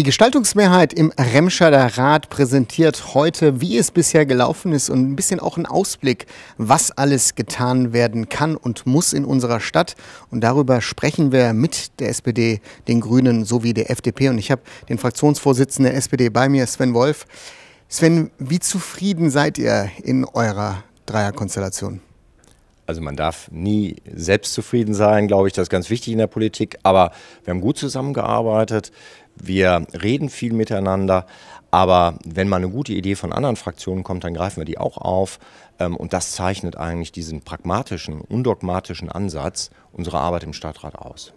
Die Gestaltungsmehrheit im Remscheider Rat präsentiert heute, wie es bisher gelaufen ist und ein bisschen auch einen Ausblick, was alles getan werden kann und muss in unserer Stadt. Und darüber sprechen wir mit der SPD, den Grünen sowie der FDP. Und ich habe den Fraktionsvorsitzenden der SPD bei mir, Sven Wolf. Sven, wie zufrieden seid ihr in eurer Dreierkonstellation? Also man darf nie selbstzufrieden sein, glaube ich, das ist ganz wichtig in der Politik. Aber wir haben gut zusammengearbeitet, wir reden viel miteinander. Aber wenn mal eine gute Idee von anderen Fraktionen kommt, dann greifen wir die auch auf. Ähm, und das zeichnet eigentlich diesen pragmatischen, undogmatischen Ansatz unserer Arbeit im Stadtrat aus.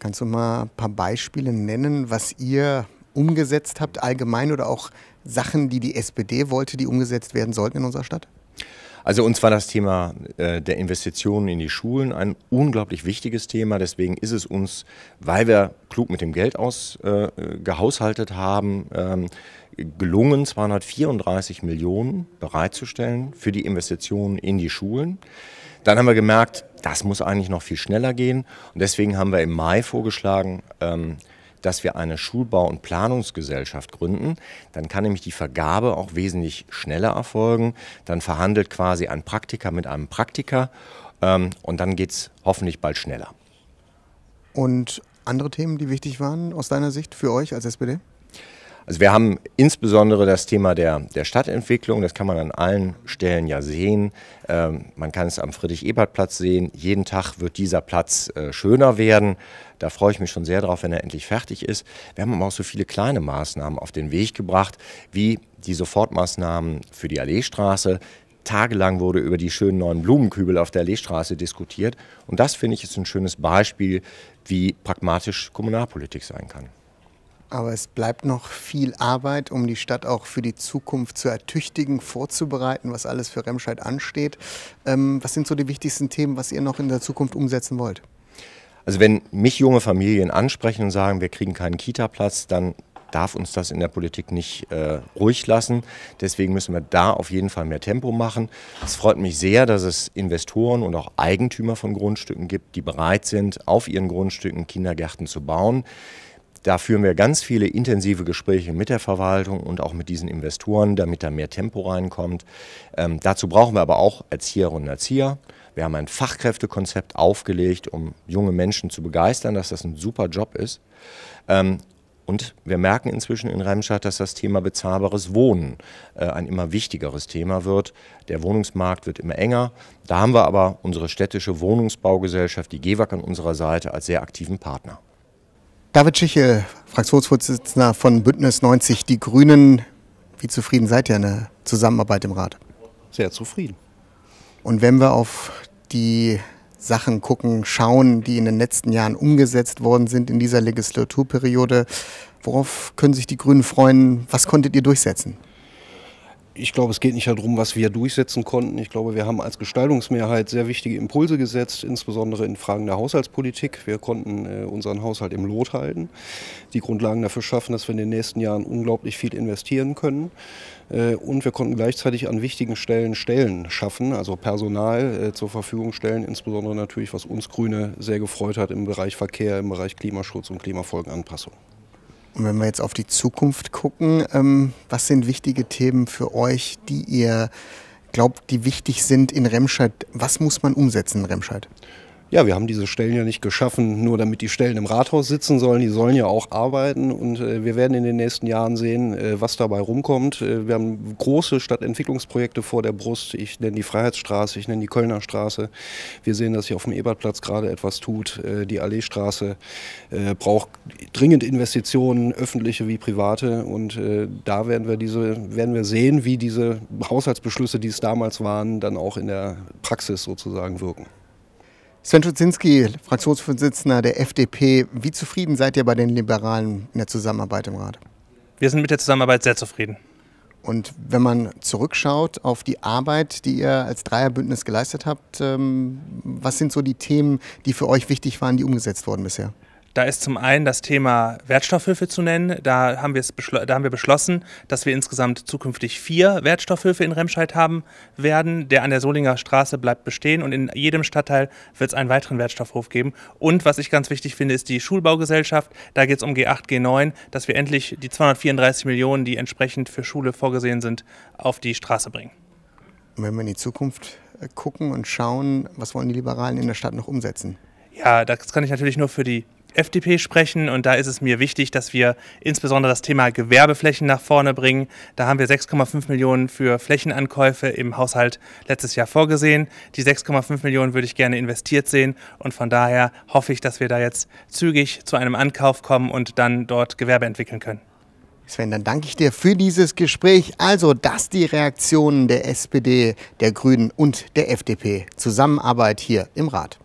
Kannst du mal ein paar Beispiele nennen, was ihr umgesetzt habt, allgemein oder auch Sachen, die die SPD wollte, die umgesetzt werden sollten in unserer Stadt? Also uns war das Thema äh, der Investitionen in die Schulen ein unglaublich wichtiges Thema. Deswegen ist es uns, weil wir klug mit dem Geld ausgehaushaltet äh, haben, ähm, gelungen, 234 Millionen bereitzustellen für die Investitionen in die Schulen. Dann haben wir gemerkt, das muss eigentlich noch viel schneller gehen. Und deswegen haben wir im Mai vorgeschlagen, ähm, dass wir eine Schulbau- und Planungsgesellschaft gründen. Dann kann nämlich die Vergabe auch wesentlich schneller erfolgen. Dann verhandelt quasi ein Praktiker mit einem Praktiker ähm, und dann geht es hoffentlich bald schneller. Und andere Themen, die wichtig waren aus deiner Sicht für euch als SPD? Also wir haben insbesondere das Thema der, der Stadtentwicklung, das kann man an allen Stellen ja sehen. Ähm, man kann es am Friedrich-Ebert-Platz sehen. Jeden Tag wird dieser Platz äh, schöner werden. Da freue ich mich schon sehr drauf, wenn er endlich fertig ist. Wir haben aber auch so viele kleine Maßnahmen auf den Weg gebracht, wie die Sofortmaßnahmen für die Alleestraße, tagelang wurde über die schönen neuen Blumenkübel auf der Alleestraße diskutiert. Und das finde ich ist ein schönes Beispiel, wie pragmatisch Kommunalpolitik sein kann. Aber es bleibt noch viel Arbeit, um die Stadt auch für die Zukunft zu ertüchtigen, vorzubereiten, was alles für Remscheid ansteht. Ähm, was sind so die wichtigsten Themen, was ihr noch in der Zukunft umsetzen wollt? Also wenn mich junge Familien ansprechen und sagen, wir kriegen keinen Kita-Platz, dann darf uns das in der Politik nicht äh, ruhig lassen. Deswegen müssen wir da auf jeden Fall mehr Tempo machen. Es freut mich sehr, dass es Investoren und auch Eigentümer von Grundstücken gibt, die bereit sind, auf ihren Grundstücken Kindergärten zu bauen. Da führen wir ganz viele intensive Gespräche mit der Verwaltung und auch mit diesen Investoren, damit da mehr Tempo reinkommt. Ähm, dazu brauchen wir aber auch Erzieherinnen und Erzieher. Wir haben ein Fachkräftekonzept aufgelegt, um junge Menschen zu begeistern, dass das ein super Job ist. Ähm, und wir merken inzwischen in Remscheid, dass das Thema bezahlbares Wohnen äh, ein immer wichtigeres Thema wird. Der Wohnungsmarkt wird immer enger. Da haben wir aber unsere städtische Wohnungsbaugesellschaft, die GEWAG, an unserer Seite als sehr aktiven Partner. David Schichel, Fraktionsvorsitzender von Bündnis 90 Die Grünen. Wie zufrieden seid ihr in der Zusammenarbeit im Rat? Sehr zufrieden. Und wenn wir auf die Sachen gucken, schauen, die in den letzten Jahren umgesetzt worden sind in dieser Legislaturperiode, worauf können sich die Grünen freuen? Was konntet ihr durchsetzen? ich glaube, es geht nicht darum, was wir durchsetzen konnten. Ich glaube, wir haben als Gestaltungsmehrheit sehr wichtige Impulse gesetzt, insbesondere in Fragen der Haushaltspolitik. Wir konnten äh, unseren Haushalt im Lot halten, die Grundlagen dafür schaffen, dass wir in den nächsten Jahren unglaublich viel investieren können. Äh, und wir konnten gleichzeitig an wichtigen Stellen Stellen schaffen, also Personal äh, zur Verfügung stellen, insbesondere natürlich, was uns Grüne sehr gefreut hat im Bereich Verkehr, im Bereich Klimaschutz und Klimafolgenanpassung. Und wenn wir jetzt auf die Zukunft gucken, ähm, was sind wichtige Themen für euch, die ihr glaubt, die wichtig sind in Remscheid? Was muss man umsetzen in Remscheid? ja, wir haben diese Stellen ja nicht geschaffen, nur damit die Stellen im Rathaus sitzen sollen. Die sollen ja auch arbeiten und äh, wir werden in den nächsten Jahren sehen, äh, was dabei rumkommt. Äh, wir haben große Stadtentwicklungsprojekte vor der Brust. Ich nenne die Freiheitsstraße, ich nenne die Kölner Straße. Wir sehen, dass sich auf dem Ebertplatz gerade etwas tut. Äh, die Alleestraße äh, braucht dringend Investitionen, öffentliche wie private. Und äh, da werden wir, diese, werden wir sehen, wie diese Haushaltsbeschlüsse, die es damals waren, dann auch in der Praxis sozusagen wirken. Sven Schuzinski, Fraktionsvorsitzender der FDP. Wie zufrieden seid ihr bei den Liberalen in der Zusammenarbeit im Rat? Wir sind mit der Zusammenarbeit sehr zufrieden. Und wenn man zurückschaut auf die Arbeit, die ihr als Dreierbündnis geleistet habt, ähm, was sind so die Themen, die für euch wichtig waren, die umgesetzt wurden bisher? Da ist zum einen das Thema Wertstoffhilfe zu nennen. Da haben, da haben wir beschlossen, dass wir insgesamt zukünftig vier Wertstoffhöfe in Remscheid haben werden. Der an der Solinger Straße bleibt bestehen und in jedem Stadtteil wird es einen weiteren Wertstoffhof geben. Und was ich ganz wichtig finde, ist die Schulbaugesellschaft. Da geht es um G8, G9, dass wir endlich die 234 Millionen, die entsprechend für Schule vorgesehen sind, auf die Straße bringen. Wenn wir in die Zukunft äh, gucken und schauen, was wollen die Liberalen in der Stadt noch umsetzen? Ja, das kann ich natürlich nur für die FDP sprechen und da ist es mir wichtig, dass wir insbesondere das Thema Gewerbeflächen nach vorne bringen. Da haben wir 6,5 Millionen für Flächenankäufe im Haushalt letztes Jahr vorgesehen. Die 6,5 Millionen würde ich gerne investiert sehen und von daher hoffe ich, dass wir da jetzt zügig zu einem Ankauf kommen und dann dort Gewerbe entwickeln können. Sven, dann danke ich dir für dieses Gespräch. Also, dass die Reaktionen der SPD, der Grünen und der FDP. Zusammenarbeit hier im Rat.